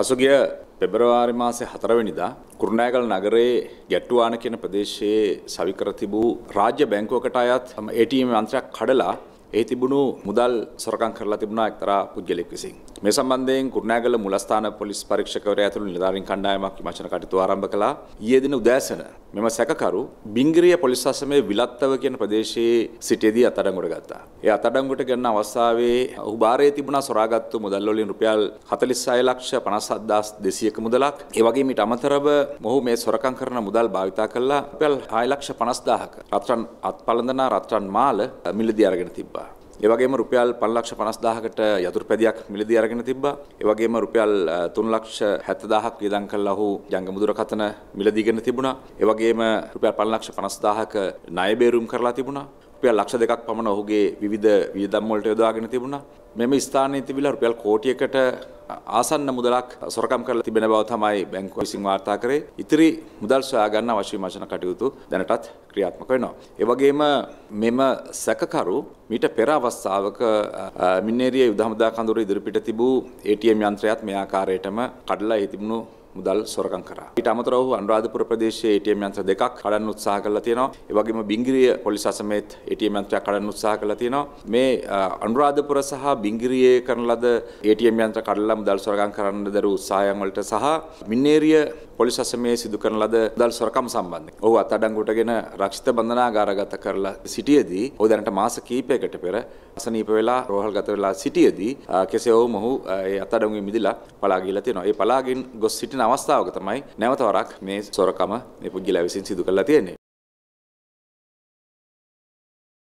පසුගිය පෙබරවාරි මාසේ හතරවෙනිදා කුරුණෑගල නගරයේ ගැට්ටුවාන කියන ප්‍රදේශයේ සවිකර තිබූ රාජ්‍ය බැංකුවකට අයත් ATM යන්ත්‍රයක් කඩලා ඒ තිබුණු මුදල් සොරකම් කරලා තිබුණා එක්තරා පුද්ගලෙක් විසින්. මේ සම්බන්ධයෙන් කුරුණෑගල මුලස්ථාන පොලිස් පරීක්ෂකවරයා ඇතුළු නිලධාරීන් කණ්ඩායමක් විමර්ශන කටයුතු ආරම්භ කළා. ඊයේ දින උදෑසන මෙම සැකකරු බිංගිරිය පොලිස් අසමේ විලත්තව කියන ප්‍රදේශයේ සිටියේදී අත්අඩංගුවට ගත්තා. ඒ අත්අඩංගුවට ගන්න අවස්ථාවේ ඔහු බාරයේ තිබුණා සොරාගත්තු මුදල් වලින් රුපියල් 46 ලක්ෂ 57200ක මුදලක්. ඒ වගේම ඊට අමතරව මොහු මේ සොරකම් කරන මුදල් භාවිතා කළා රුපියල් 6 ලක්ෂ 50000ක. රත්රන් අත්පලඳනා රත්රන් මාල මිලදී අරගෙන තිබ්බා. ඒ වගේම රුපියල් 550000කට යතුරුපැදියක් මිලදී අරගෙන තිබ්බා. ඒ වගේම රුපියල් 370000ක් වියදම් කරලා ඔහු ජංගම දුරකථන මිලදීගෙන තිබුණා. ඒ වගේම රුපියල් 550000ක ණය බේරුම් කරලා තිබුණා. රුපියල් ලක්ෂ දෙකක් පමණ ඔහුගේ විවිධ වියදම් වලට යොදාගෙන තිබුණා. මෙම ස්ථානයේ තිබිලා රුපියල් කෝටියකට ආසන්න මුදලක් සොරකම් කරලා තිබෙන බව තමයි බැංකුව විසින් වාර්තා කරේ. ඉතිරි මුදල් සොයා ගන්න අවශ්‍ය විමර්ශන කටයුතු දැනටත් ක්‍රියාත්මක වෙනවා. ඒ වගේම මෙම සැකකරු මීට පෙර අවස්ථාවක මින්නේරිය යුද හමුදා කඳවුර ඉදිරිපිට තිබූ ATM යන්ත්‍රයත් මේ ආකාරයටම කඩලා ඒ තිබුණු මුදල් සොරකම් කරා. ඊට අමතරව ඔහු අනුරාධපුර ප්‍රදේශයේ ATM යන්ත්‍ර දෙකක් කඩන්න උත්සාහ කළා තියෙනවා. ඒ වගේම බිංගිරිය පොලිස් අසමේත් ATM යන්ත්‍රයක් කඩන්න උත්සාහ කළා තියෙනවා. මේ අනුරාධපුර සහ බිංගිරියේ කරන ලද ATM යන්ත්‍ර කඩලා මුදල් සොරකම් කරන්න දරු උත්සාහයන් වලට සහ මින්නේරිය පොලිස් අසමේ සිදු කරන ලද මුදල් සොරකම් සම්බන්ධයෙන් ඔහු අත්අඩංගුවටගෙන රක්ෂිත බන්ධනාගාරගත කරලා සිටියේදී ඔහු දැනට මාස කිහිපයකට පෙර අසනීප වෙලා රෝහල්ගත වෙලා සිටියේදී කෙසේ ඔහු මොහු ඒ අත්අඩංගුවෙන් මිදලා පලා ගිහිලා තියෙනවා. ඒ පලාගෙන් ගොස් සිටින අවස්ථාවක තමයි නැවත වරක් මේ සොරකම මේ පුජ්‍යලයා විසින් සිදු කරලා තියෙන්නේ.